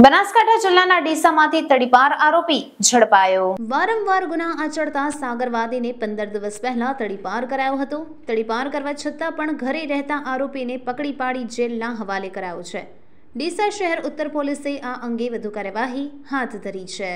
બનાસકાંઠા જિલ્લાના ડીસામાંથી તડીપાર આરોપી ઝડપાયો વારંવાર ગુના આચરતા સાગરવાદીને પંદર દિવસ પહેલા તડીપાર કરાયો હતો તડીપાર કરવા છતાં પણ ઘરે રહેતા આરોપીને પકડી પાડી જેલના હવાલે કરાયો છે ડીસા શહેર ઉત્તર પોલીસે આ અંગે વધુ કાર્યવાહી હાથ ધરી છે